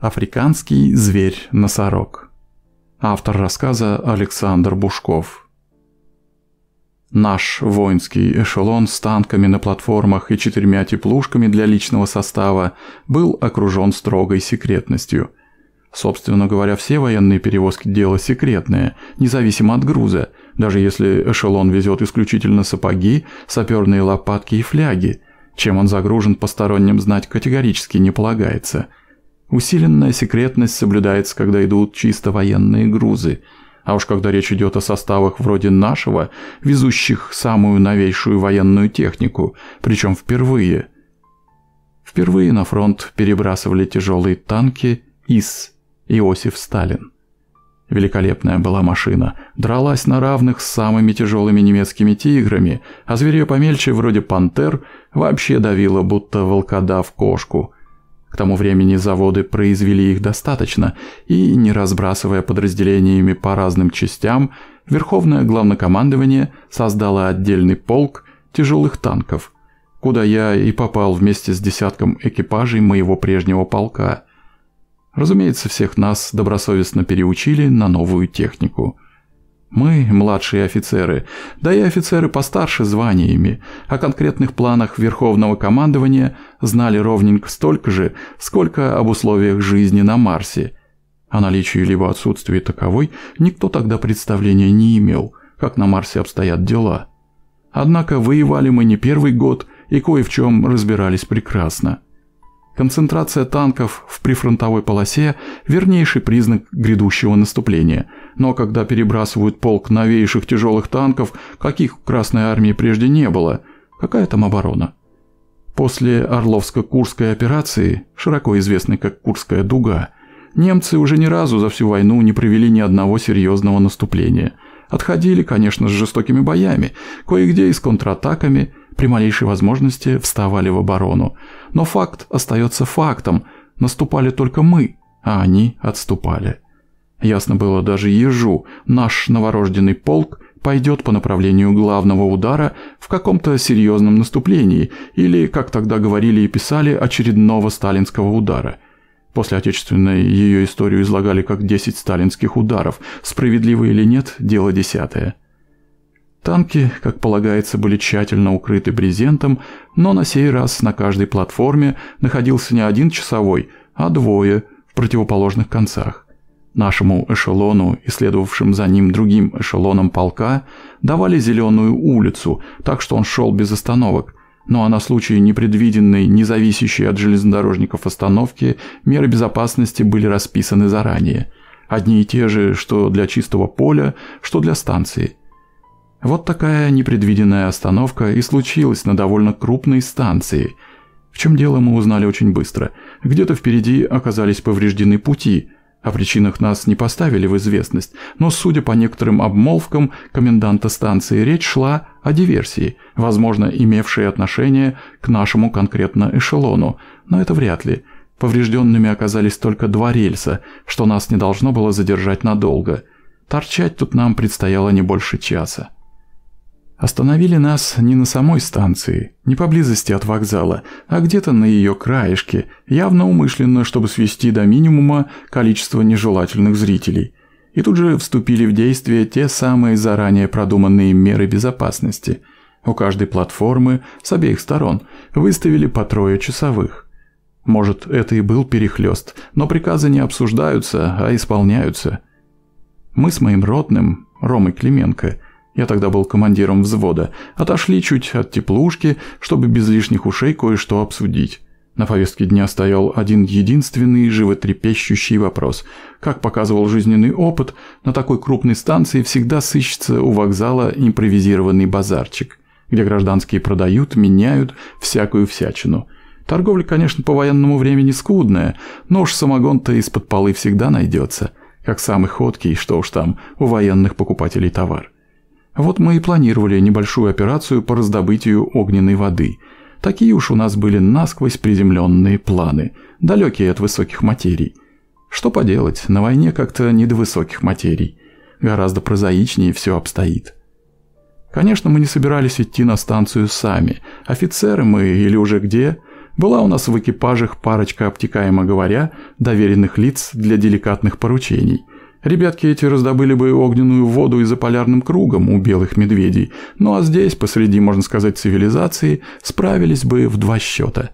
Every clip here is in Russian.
Африканский зверь-носорог. Автор рассказа Александр Бушков. Наш воинский эшелон с танками на платформах и четырьмя теплушками для личного состава был окружен строгой секретностью. Собственно говоря, все военные перевозки – дело секретное, независимо от груза, даже если эшелон везет исключительно сапоги, саперные лопатки и фляги – чем он загружен посторонним знать категорически не полагается – Усиленная секретность соблюдается, когда идут чисто военные грузы, а уж когда речь идет о составах вроде нашего, везущих самую новейшую военную технику, причем впервые. Впервые на фронт перебрасывали тяжелые танки ИС Иосиф Сталин. Великолепная была машина, дралась на равных с самыми тяжелыми немецкими тиграми, а зверье помельче, вроде пантер, вообще давило, будто волкодав кошку – к тому времени заводы произвели их достаточно, и, не разбрасывая подразделениями по разным частям, Верховное Главнокомандование создало отдельный полк тяжелых танков, куда я и попал вместе с десятком экипажей моего прежнего полка. Разумеется, всех нас добросовестно переучили на новую технику – мы, младшие офицеры, да и офицеры постарше званиями, о конкретных планах Верховного командования знали ровненько столько же, сколько об условиях жизни на Марсе. О наличии либо отсутствии таковой никто тогда представления не имел, как на Марсе обстоят дела. Однако воевали мы не первый год и кое в чем разбирались прекрасно. Концентрация танков в прифронтовой полосе – вернейший признак грядущего наступления. Но когда перебрасывают полк новейших тяжелых танков, каких в Красной армии прежде не было, какая там оборона? После Орловско-Курской операции, широко известной как Курская дуга, немцы уже ни разу за всю войну не провели ни одного серьезного наступления. Отходили, конечно, с жестокими боями, кое-где и с контратаками, при малейшей возможности вставали в оборону – но факт остается фактом. Наступали только мы, а они отступали. Ясно было даже ежу, наш новорожденный полк пойдет по направлению главного удара в каком-то серьезном наступлении или, как тогда говорили и писали, очередного сталинского удара – После Отечественной ее историю излагали как 10 сталинских ударов. Справедливо или нет, дело десятое. Танки, как полагается, были тщательно укрыты брезентом, но на сей раз на каждой платформе находился не один часовой, а двое в противоположных концах. Нашему эшелону и следовавшим за ним другим эшелоном полка давали зеленую улицу, так что он шел без остановок. Ну а на случай непредвиденной, не зависящей от железнодорожников остановки, меры безопасности были расписаны заранее. Одни и те же, что для чистого поля, что для станции – вот такая непредвиденная остановка и случилась на довольно крупной станции. В чем дело мы узнали очень быстро. Где-то впереди оказались повреждены пути. О причинах нас не поставили в известность, но, судя по некоторым обмолвкам коменданта станции, речь шла о диверсии, возможно, имевшей отношение к нашему конкретно эшелону, но это вряд ли. Поврежденными оказались только два рельса, что нас не должно было задержать надолго. Торчать тут нам предстояло не больше часа. Остановили нас не на самой станции, не поблизости от вокзала, а где-то на ее краешке, явно умышленно, чтобы свести до минимума количество нежелательных зрителей. И тут же вступили в действие те самые заранее продуманные меры безопасности. У каждой платформы с обеих сторон выставили по трое часовых. Может, это и был перехлест, но приказы не обсуждаются, а исполняются. Мы с моим родным, Ромой Клименко, я тогда был командиром взвода, отошли чуть от теплушки, чтобы без лишних ушей кое-что обсудить. На повестке дня стоял один единственный животрепещущий вопрос. Как показывал жизненный опыт, на такой крупной станции всегда сыщется у вокзала импровизированный базарчик, где гражданские продают, меняют всякую всячину. Торговля, конечно, по военному времени скудная, но уж самогон-то из-под полы всегда найдется, как самый ходкий, что уж там, у военных покупателей товар. Вот мы и планировали небольшую операцию по раздобытию огненной воды. Такие уж у нас были насквозь приземленные планы, далекие от высоких материй. Что поделать, на войне как-то не до высоких материй. Гораздо прозаичнее все обстоит. Конечно, мы не собирались идти на станцию сами. Офицеры мы или уже где. Была у нас в экипажах парочка, обтекаемо говоря, доверенных лиц для деликатных поручений. Ребятки эти раздобыли бы огненную воду и за полярным кругом у белых медведей, ну а здесь, посреди, можно сказать, цивилизации, справились бы в два счета.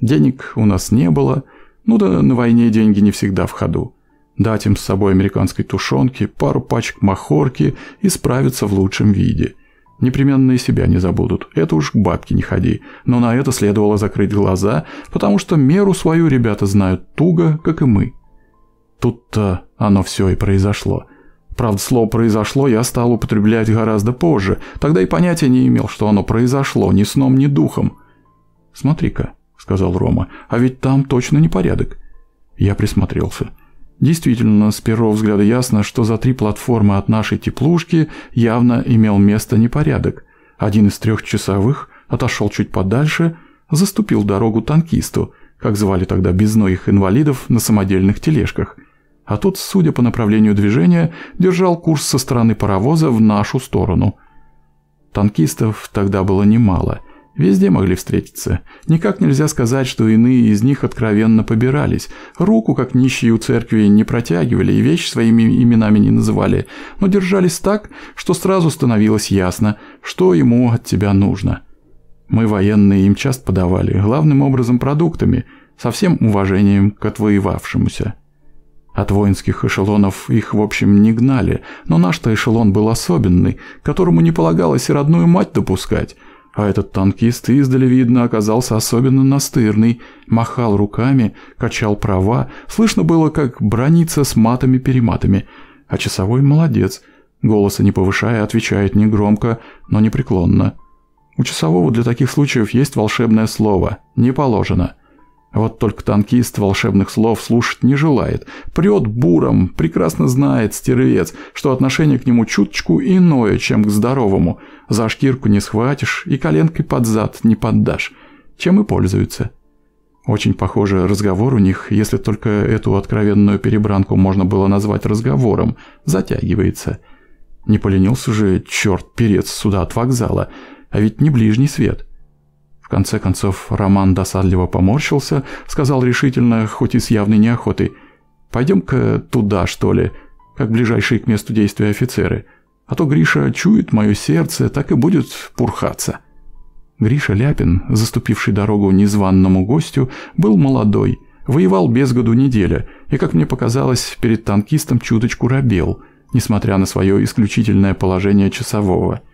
Денег у нас не было, ну да на войне деньги не всегда в ходу. Дать им с собой американской тушенки, пару пачек махорки и справиться в лучшем виде. Непременно и себя не забудут, это уж к бабке не ходи, но на это следовало закрыть глаза, потому что меру свою ребята знают туго, как и мы. Тут-то оно все и произошло. Правда, слово «произошло» я стал употреблять гораздо позже, тогда и понятия не имел, что оно произошло ни сном, ни духом. «Смотри-ка», — сказал Рома, — «а ведь там точно непорядок». Я присмотрелся. Действительно, с первого взгляда ясно, что за три платформы от нашей теплушки явно имел место непорядок. Один из трех часовых отошел чуть подальше, заступил дорогу танкисту, как звали тогда безноих инвалидов на самодельных тележках, а тот, судя по направлению движения, держал курс со стороны паровоза в нашу сторону. Танкистов тогда было немало. Везде могли встретиться. Никак нельзя сказать, что иные из них откровенно побирались. Руку, как нищие у церкви, не протягивали и вещь своими именами не называли, но держались так, что сразу становилось ясно, что ему от тебя нужно. Мы военные им часто подавали, главным образом продуктами, со всем уважением к отвоевавшемуся. От воинских эшелонов их, в общем, не гнали, но наш-то эшелон был особенный, которому не полагалось и родную мать допускать. А этот танкист издали, видно, оказался особенно настырный, махал руками, качал права, слышно было, как бронится с матами-перематами. А часовой молодец, голоса не повышая, отвечает негромко, но непреклонно. У часового для таких случаев есть волшебное слово «не положено». Вот только танкист волшебных слов слушать не желает. Прет буром, прекрасно знает стервец, что отношение к нему чуточку иное, чем к здоровому. За шкирку не схватишь и коленкой под зад не поддашь. Чем и пользуется. Очень похоже разговор у них, если только эту откровенную перебранку можно было назвать разговором, затягивается. Не поленился же черт перец сюда от вокзала, а ведь не ближний свет конце концов, Роман досадливо поморщился, сказал решительно, хоть и с явной неохотой, «Пойдем-ка туда, что ли, как ближайшие к месту действия офицеры, а то Гриша чует мое сердце, так и будет пурхаться». Гриша Ляпин, заступивший дорогу незваному гостю, был молодой, воевал без году неделя, и, как мне показалось, перед танкистом чуточку робел, несмотря на свое исключительное положение часового –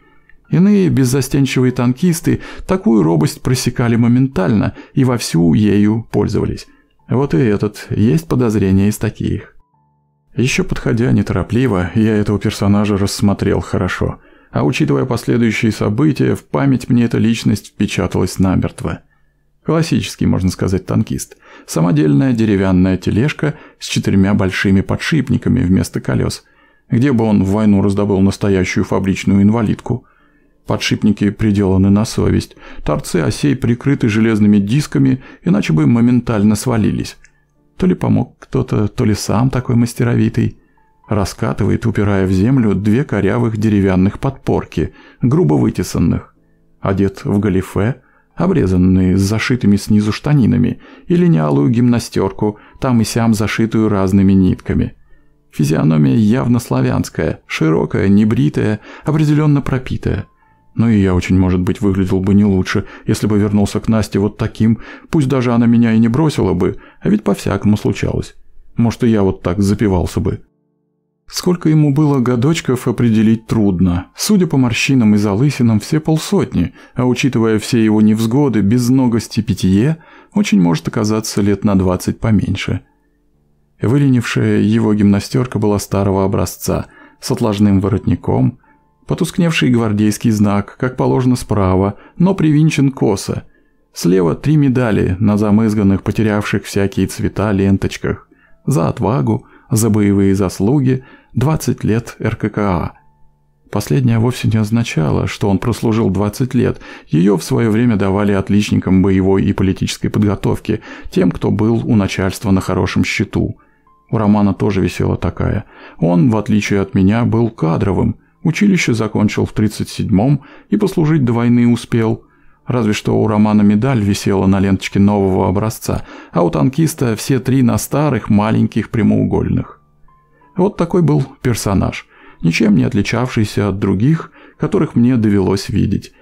Иные беззастенчивые танкисты такую робость просекали моментально и вовсю ею пользовались. Вот и этот, есть подозрение из таких. Еще подходя неторопливо, я этого персонажа рассмотрел хорошо, а учитывая последующие события, в память мне эта личность впечаталась намертво. Классический, можно сказать, танкист. Самодельная деревянная тележка с четырьмя большими подшипниками вместо колес, где бы он в войну раздобыл настоящую фабричную инвалидку – Подшипники приделаны на совесть. Торцы осей прикрыты железными дисками, иначе бы моментально свалились. То ли помог кто-то, то ли сам такой мастеровитый. Раскатывает, упирая в землю, две корявых деревянных подпорки, грубо вытесанных. Одет в галифе, обрезанные с зашитыми снизу штанинами и линялую гимнастерку, там и сям зашитую разными нитками. Физиономия явно славянская, широкая, небритая, определенно пропитая – ну и я очень, может быть, выглядел бы не лучше, если бы вернулся к Насте вот таким, пусть даже она меня и не бросила бы, а ведь по-всякому случалось. Может, и я вот так запивался бы. Сколько ему было годочков, определить трудно. Судя по морщинам и залысинам, все полсотни, а учитывая все его невзгоды, безногости, питье, очень может оказаться лет на двадцать поменьше. Выленившая его гимнастерка была старого образца, с отложным воротником – Потускневший гвардейский знак, как положено справа, но привинчен косо. Слева три медали на замызганных, потерявших всякие цвета ленточках. За отвагу, за боевые заслуги, 20 лет РККА. Последнее вовсе не означало, что он прослужил 20 лет. Ее в свое время давали отличникам боевой и политической подготовки, тем, кто был у начальства на хорошем счету. У Романа тоже висела такая. Он, в отличие от меня, был кадровым – Училище закончил в 37-м и послужить до войны успел. Разве что у Романа медаль висела на ленточке нового образца, а у танкиста все три на старых маленьких прямоугольных. Вот такой был персонаж, ничем не отличавшийся от других, которых мне довелось видеть.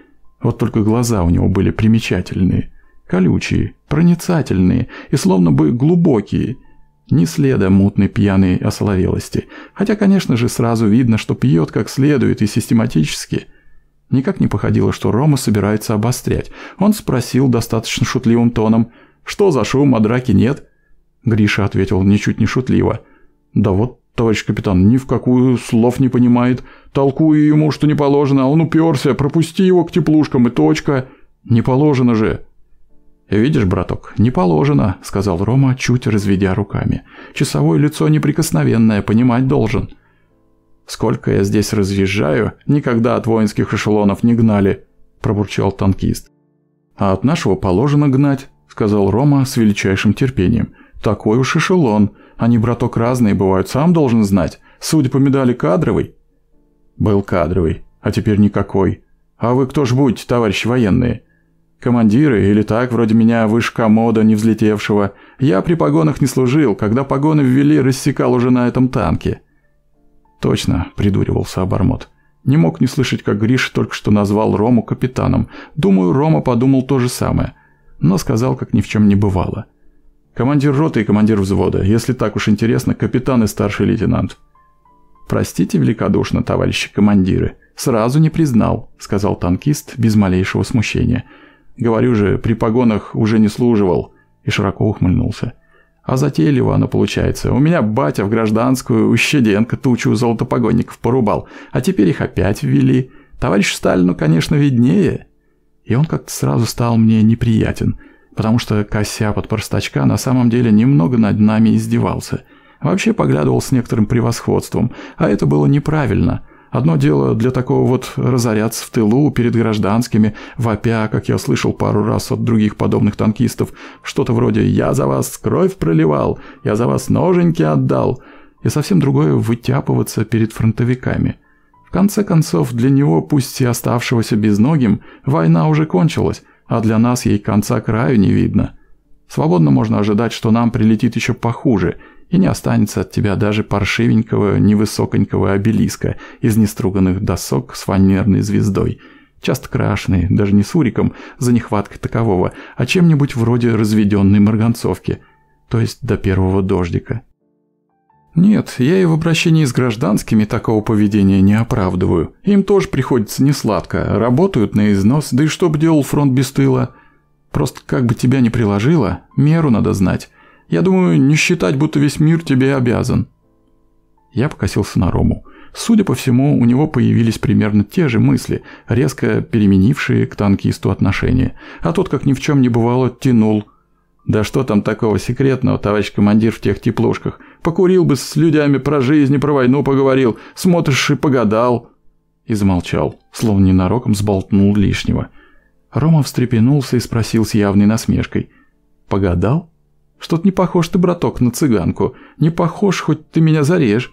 Вот только глаза у него были примечательные, колючие, проницательные и словно бы глубокие – ни следа мутной пьяной ословелости. Хотя, конечно же, сразу видно, что пьет как следует и систематически. Никак не походило, что Рома собирается обострять. Он спросил достаточно шутливым тоном. «Что за шум, а драки нет?» Гриша ответил ничуть не шутливо. «Да вот, товарищ капитан, ни в какую слов не понимает. Толкую ему, что не положено, а он уперся, пропусти его к теплушкам и точка. Не положено же!» «Видишь, браток, не положено», — сказал Рома, чуть разведя руками. «Часовое лицо неприкосновенное, понимать должен». «Сколько я здесь разъезжаю, никогда от воинских эшелонов не гнали», – пробурчал танкист. «А от нашего положено гнать», – сказал Рома с величайшим терпением. «Такой уж эшелон. Они, браток, разные бывают, сам должен знать. Судя по медали, кадровый». «Был кадровый, а теперь никакой. А вы кто ж будете, товарищи военные?» Командиры или так, вроде меня, вышка мода не взлетевшего. Я при погонах не служил, когда погоны ввели, рассекал уже на этом танке. Точно, придуривался обормот. Не мог не слышать, как Гриш только что назвал Рому капитаном. Думаю, Рома подумал то же самое, но сказал, как ни в чем не бывало. Командир роты и командир взвода, если так уж интересно, капитан и старший лейтенант. Простите великодушно, товарищи командиры, сразу не признал, сказал танкист без малейшего смущения. Говорю же, при погонах уже не служивал. И широко ухмыльнулся. А затейливо оно получается. У меня батя в гражданскую, у тучу золотопогонников порубал. А теперь их опять ввели. Товарищ Сталину, конечно, виднее. И он как-то сразу стал мне неприятен. Потому что кося под простачка на самом деле немного над нами издевался. Вообще поглядывал с некоторым превосходством. А это было неправильно. Одно дело для такого вот разоряться в тылу перед гражданскими, вопя, как я слышал пару раз от других подобных танкистов, что-то вроде «я за вас кровь проливал», «я за вас ноженьки отдал», и совсем другое вытяпываться перед фронтовиками. В конце концов, для него, пусть и оставшегося безногим, война уже кончилась, а для нас ей конца краю не видно. Свободно можно ожидать, что нам прилетит еще похуже – и не останется от тебя даже паршивенького, невысоконького обелиска из неструганных досок с фанерной звездой, часто крашеный, даже не суриком, за нехваткой такового, а чем-нибудь вроде разведенной марганцовки, то есть до первого дождика. Нет, я и в обращении с гражданскими такого поведения не оправдываю. Им тоже приходится несладко, работают на износ, да и что бы делал фронт без тыла. Просто как бы тебя не приложило, меру надо знать. Я думаю, не считать, будто весь мир тебе обязан». Я покосился на Рому. Судя по всему, у него появились примерно те же мысли, резко переменившие к танкисту отношения. А тот, как ни в чем не бывало, тянул. «Да что там такого секретного, товарищ командир в тех теплушках? Покурил бы с людьми про жизнь и про войну поговорил, смотришь и погадал». И замолчал, словно ненароком сболтнул лишнего. Рома встрепенулся и спросил с явной насмешкой. «Погадал?» Что-то не похож ты, браток, на цыганку. Не похож, хоть ты меня зарежь».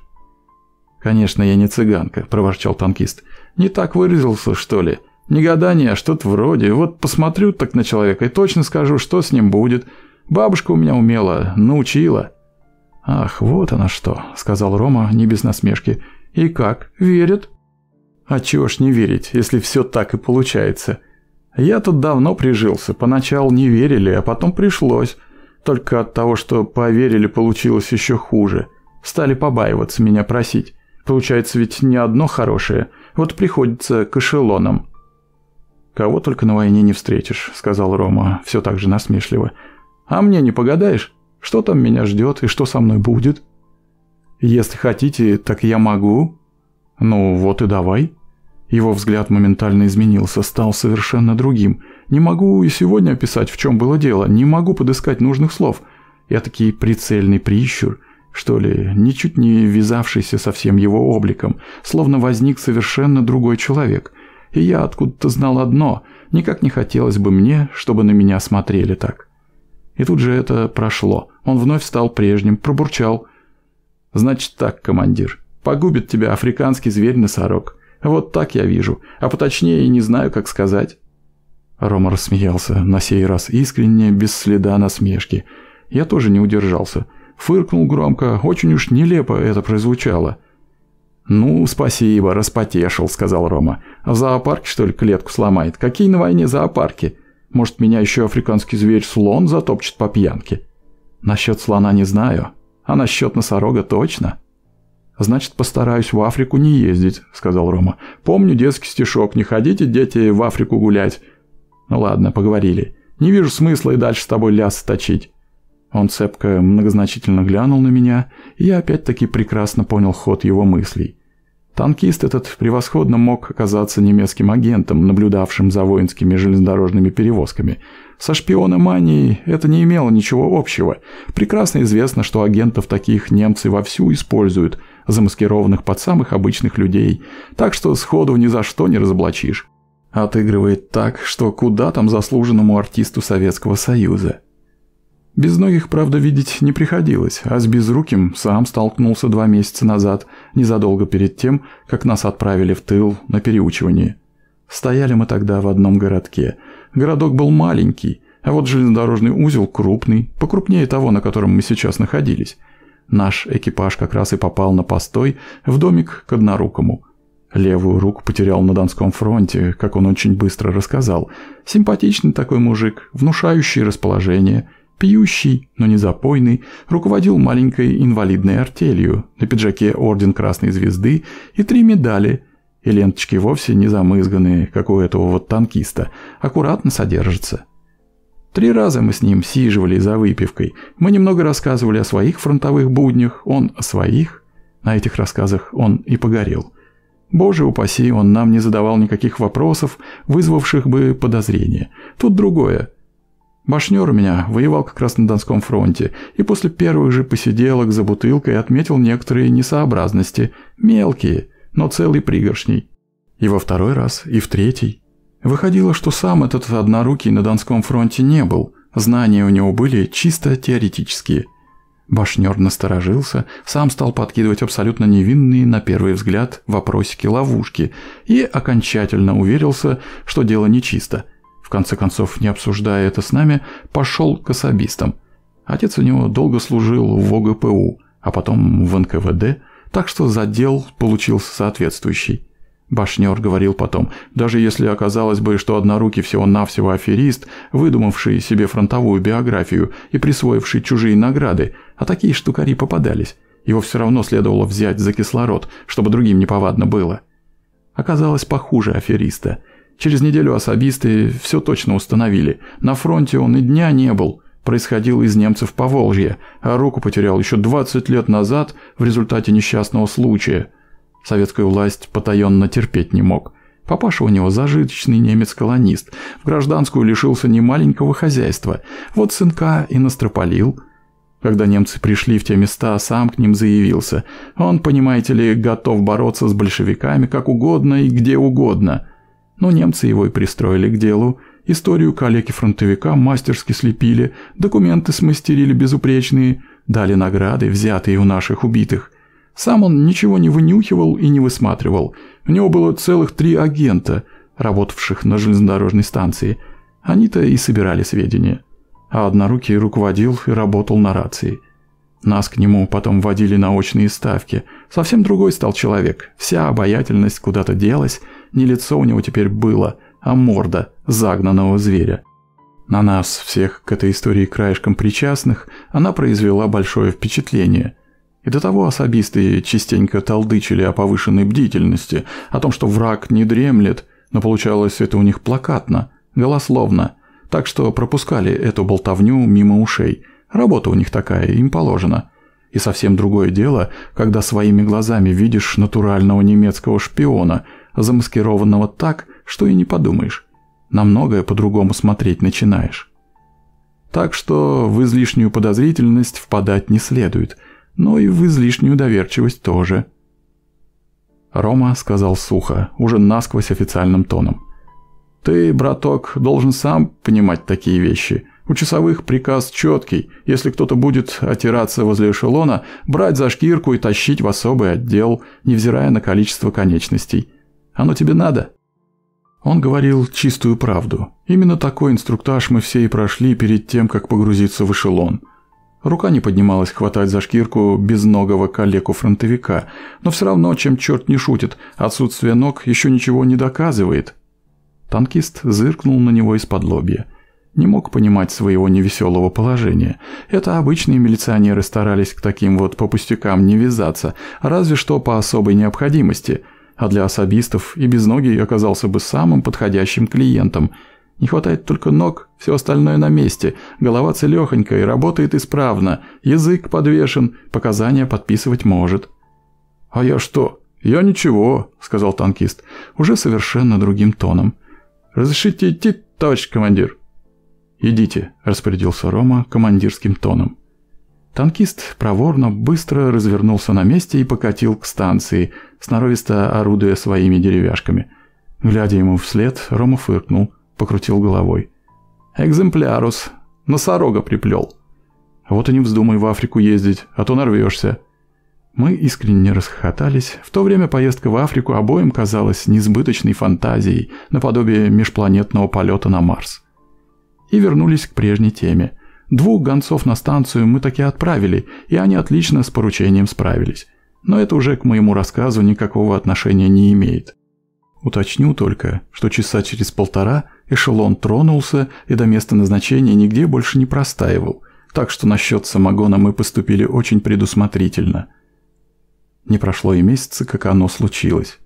«Конечно, я не цыганка», – проворчал танкист. «Не так выразился, что ли? Не гадание, а что-то вроде. Вот посмотрю так на человека и точно скажу, что с ним будет. Бабушка у меня умела, научила». «Ах, вот она что», – сказал Рома не без насмешки. «И как? Верят?» «А чего ж не верить, если все так и получается? Я тут давно прижился. Поначалу не верили, а потом пришлось». Только от того, что поверили, получилось еще хуже. Стали побаиваться меня просить. Получается ведь не одно хорошее, вот приходится к эшелонам. «Кого только на войне не встретишь», — сказал Рома, все так же насмешливо. «А мне не погадаешь? Что там меня ждет и что со мной будет?» «Если хотите, так я могу». «Ну вот и давай». Его взгляд моментально изменился, стал совершенно другим — не могу и сегодня описать, в чем было дело, не могу подыскать нужных слов. Я таки прицельный прищур, что ли, ничуть не ввязавшийся со всем его обликом, словно возник совершенно другой человек. И я откуда-то знал одно, никак не хотелось бы мне, чтобы на меня смотрели так. И тут же это прошло. Он вновь стал прежним, пробурчал. «Значит так, командир, погубит тебя африканский зверь-носорог. Вот так я вижу, а поточнее и не знаю, как сказать». Рома рассмеялся, на сей раз искренне, без следа насмешки. Я тоже не удержался. Фыркнул громко, очень уж нелепо это прозвучало. «Ну, спасибо, распотешил», — сказал Рома. «А в зоопарке, что ли, клетку сломает? Какие на войне зоопарки? Может, меня еще африканский зверь-слон затопчет по пьянке?» «Насчет слона не знаю, а насчет носорога точно». «Значит, постараюсь в Африку не ездить», — сказал Рома. «Помню детский стишок «Не ходите, дети, в Африку гулять». Ну ладно, поговорили. Не вижу смысла и дальше с тобой ляс точить. Он цепко многозначительно глянул на меня, и я опять-таки прекрасно понял ход его мыслей. Танкист этот превосходно мог оказаться немецким агентом, наблюдавшим за воинскими железнодорожными перевозками. Со шпиономанией это не имело ничего общего. Прекрасно известно, что агентов таких немцы вовсю используют, замаскированных под самых обычных людей, так что сходу ни за что не разоблачишь. Отыгрывает так, что куда там заслуженному артисту Советского Союза. без Безногих, правда, видеть не приходилось, а с безруким сам столкнулся два месяца назад, незадолго перед тем, как нас отправили в тыл на переучивание. Стояли мы тогда в одном городке. Городок был маленький, а вот железнодорожный узел крупный, покрупнее того, на котором мы сейчас находились. Наш экипаж как раз и попал на постой в домик к однорукому – Левую руку потерял на Донском фронте, как он очень быстро рассказал. Симпатичный такой мужик, внушающий расположение, пьющий, но не запойный, руководил маленькой инвалидной артелью, на пиджаке орден Красной Звезды и три медали, и ленточки вовсе не замызганные, как у этого вот танкиста, аккуратно содержатся. Три раза мы с ним сиживали за выпивкой, мы немного рассказывали о своих фронтовых буднях, он о своих, на этих рассказах он и погорел». Боже упаси, он нам не задавал никаких вопросов, вызвавших бы подозрения. Тут другое. Башнер у меня воевал как раз на Донском фронте, и после первых же посиделок за бутылкой отметил некоторые несообразности, мелкие, но целый пригоршней. И во второй раз, и в третий. Выходило, что сам этот однорукий на Донском фронте не был, знания у него были чисто теоретические – Башнер насторожился, сам стал подкидывать абсолютно невинные, на первый взгляд, вопросики-ловушки и окончательно уверился, что дело нечисто. В конце концов, не обсуждая это с нами, пошел к особистам. Отец у него долго служил в ОГПУ, а потом в НКВД, так что задел получился соответствующий. Башнер говорил потом, даже если оказалось бы, что однорукий всего-навсего аферист, выдумавший себе фронтовую биографию и присвоивший чужие награды, а такие штукари попадались, его все равно следовало взять за кислород, чтобы другим неповадно было. Оказалось похуже афериста. Через неделю особисты все точно установили. На фронте он и дня не был, происходил из немцев по Поволжья, а руку потерял еще 20 лет назад в результате несчастного случая – Советскую власть потаенно терпеть не мог. Папаша у него зажиточный немец-колонист. В гражданскую лишился немаленького хозяйства. Вот сынка и настропалил. Когда немцы пришли в те места, сам к ним заявился. Он, понимаете ли, готов бороться с большевиками как угодно и где угодно. Но немцы его и пристроили к делу. Историю калеки фронтовика мастерски слепили, документы смастерили безупречные, дали награды, взятые у наших убитых – сам он ничего не вынюхивал и не высматривал. У него было целых три агента, работавших на железнодорожной станции. Они-то и собирали сведения. А однорукий руководил и работал на рации. Нас к нему потом водили на очные ставки. Совсем другой стал человек. Вся обаятельность куда-то делась, не лицо у него теперь было, а морда загнанного зверя. На нас, всех к этой истории краешком причастных, она произвела большое впечатление – и до того особисты частенько толдычили о повышенной бдительности, о том, что враг не дремлет, но получалось это у них плакатно, голословно, так что пропускали эту болтовню мимо ушей. Работа у них такая, им положено. И совсем другое дело, когда своими глазами видишь натурального немецкого шпиона, замаскированного так, что и не подумаешь. На многое по-другому смотреть начинаешь. Так что в излишнюю подозрительность впадать не следует – но и в излишнюю доверчивость тоже. Рома сказал сухо, уже насквозь официальным тоном. «Ты, браток, должен сам понимать такие вещи. У часовых приказ четкий. Если кто-то будет отираться возле эшелона, брать за шкирку и тащить в особый отдел, невзирая на количество конечностей. Оно тебе надо?» Он говорил чистую правду. Именно такой инструктаж мы все и прошли перед тем, как погрузиться в эшелон – Рука не поднималась хватать за шкирку безногого калеку-фронтовика. Но все равно, чем черт не шутит, отсутствие ног еще ничего не доказывает. Танкист зыркнул на него из-под лобья. Не мог понимать своего невеселого положения. Это обычные милиционеры старались к таким вот попустякам не вязаться, разве что по особой необходимости. А для особистов и безногий оказался бы самым подходящим клиентом – не хватает только ног, все остальное на месте. Голова целехонька и работает исправно. Язык подвешен, показания подписывать может. «А я что?» «Я ничего», — сказал танкист, уже совершенно другим тоном. «Разрешите идти, товарищ командир?» «Идите», — распорядился Рома командирским тоном. Танкист проворно, быстро развернулся на месте и покатил к станции, сноровисто орудуя своими деревяшками. Глядя ему вслед, Рома фыркнул — покрутил головой. «Экземплярус. Носорога приплел». «Вот и не вздумай в Африку ездить, а то нарвешься». Мы искренне расхохотались. В то время поездка в Африку обоим казалась несбыточной фантазией, наподобие межпланетного полета на Марс. И вернулись к прежней теме. Двух гонцов на станцию мы таки отправили, и они отлично с поручением справились. Но это уже к моему рассказу никакого отношения не имеет. Уточню только, что часа через полтора эшелон тронулся и до места назначения нигде больше не простаивал, так что насчет самогона мы поступили очень предусмотрительно. Не прошло и месяца, как оно случилось.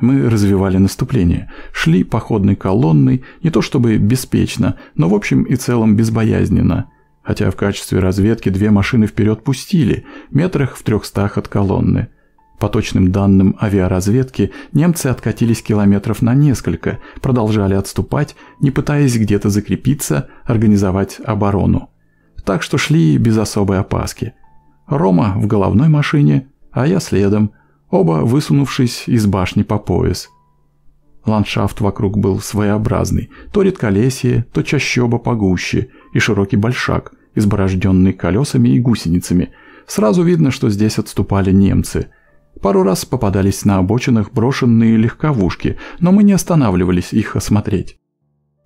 Мы развивали наступление, шли походной колонной, не то чтобы беспечно, но в общем и целом безбоязненно, хотя в качестве разведки две машины вперед пустили, метрах в трехстах от колонны – по точным данным авиаразведки, немцы откатились километров на несколько, продолжали отступать, не пытаясь где-то закрепиться, организовать оборону. Так что шли без особой опаски. Рома в головной машине, а я следом, оба высунувшись из башни по пояс. Ландшафт вокруг был своеобразный, то редколесье, то чащоба погуще и широкий большак, изборожденный колесами и гусеницами. Сразу видно, что здесь отступали немцы – Пару раз попадались на обочинах брошенные легковушки, но мы не останавливались их осмотреть.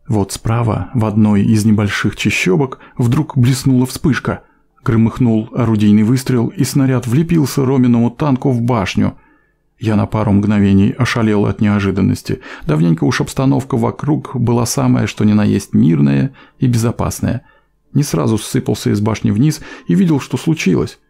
Вот справа, в одной из небольших чащобок, вдруг блеснула вспышка. Громыхнул орудийный выстрел, и снаряд влепился Роминому танку в башню. Я на пару мгновений ошалел от неожиданности. Давненько уж обстановка вокруг была самая, что ни на есть мирная и безопасная. Не сразу ссыпался из башни вниз и видел, что случилось.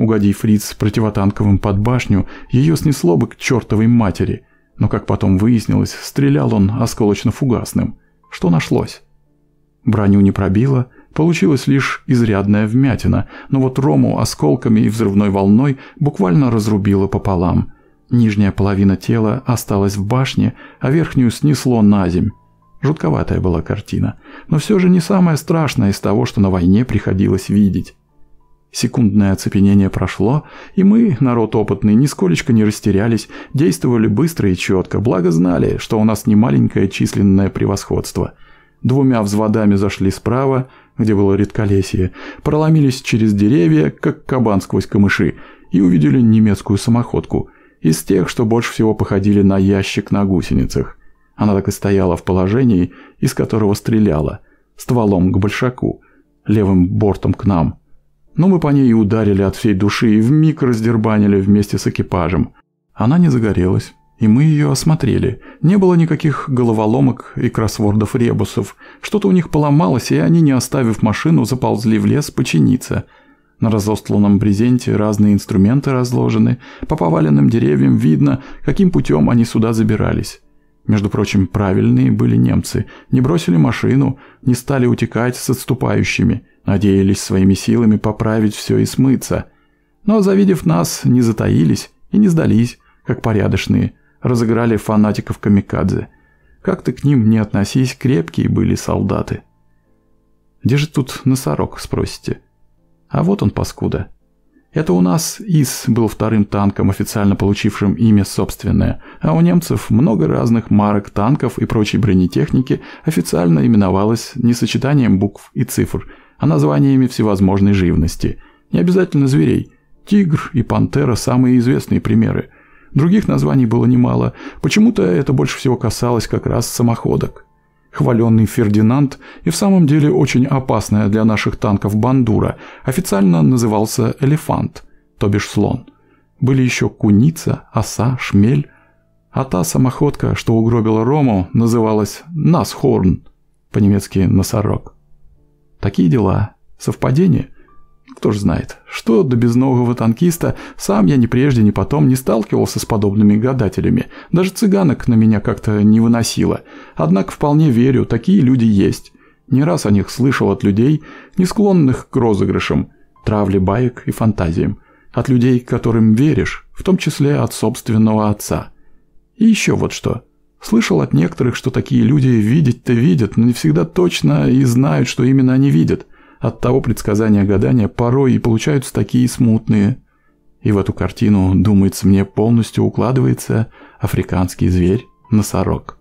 Угоди фриц противотанковым под башню, ее снесло бы к чертовой матери. Но, как потом выяснилось, стрелял он осколочно-фугасным. Что нашлось? Броню не пробило, получилась лишь изрядная вмятина, но вот Рому осколками и взрывной волной буквально разрубило пополам. Нижняя половина тела осталась в башне, а верхнюю снесло на земь. Жутковатая была картина, но все же не самое страшное из того, что на войне приходилось видеть. Секундное оцепенение прошло, и мы, народ опытный, нисколечко не растерялись, действовали быстро и четко, благо знали, что у нас не маленькое численное превосходство. Двумя взводами зашли справа, где было редколесье, проломились через деревья, как кабан сквозь камыши, и увидели немецкую самоходку, из тех, что больше всего походили на ящик на гусеницах. Она так и стояла в положении, из которого стреляла, стволом к большаку, левым бортом к нам – но мы по ней и ударили от всей души и вмиг раздербанили вместе с экипажем. Она не загорелась, и мы ее осмотрели. Не было никаких головоломок и кроссвордов-ребусов. Что-то у них поломалось, и они, не оставив машину, заползли в лес починиться. На разостланном брезенте разные инструменты разложены. По поваленным деревьям видно, каким путем они сюда забирались. Между прочим, правильные были немцы. Не бросили машину, не стали утекать с отступающими надеялись своими силами поправить все и смыться. Но, завидев нас, не затаились и не сдались, как порядочные, разыграли фанатиков камикадзе. Как ты к ним не относись, крепкие были солдаты. «Где же тут носорог?» – спросите. «А вот он, паскуда». Это у нас ИС был вторым танком, официально получившим имя собственное, а у немцев много разных марок танков и прочей бронетехники официально именовалось не сочетанием букв и цифр, а названиями всевозможной живности. Не обязательно зверей. Тигр и пантера – самые известные примеры. Других названий было немало. Почему-то это больше всего касалось как раз самоходок. Хваленный Фердинанд и в самом деле очень опасная для наших танков бандура официально назывался «элефант», то бишь слон. Были еще куница, оса, шмель. А та самоходка, что угробила Рому, называлась «насхорн», по-немецки «носорог». Такие дела. Совпадение? Кто ж знает. Что до безногого танкиста, сам я ни прежде, ни потом не сталкивался с подобными гадателями. Даже цыганок на меня как-то не выносило. Однако вполне верю, такие люди есть. Не раз о них слышал от людей, не склонных к розыгрышам, травле баек и фантазиям. От людей, которым веришь, в том числе от собственного отца. И еще вот что – Слышал от некоторых, что такие люди видеть-то видят, но не всегда точно и знают, что именно они видят. От того предсказания гадания порой и получаются такие смутные. И в эту картину, думается мне, полностью укладывается африканский зверь – носорог.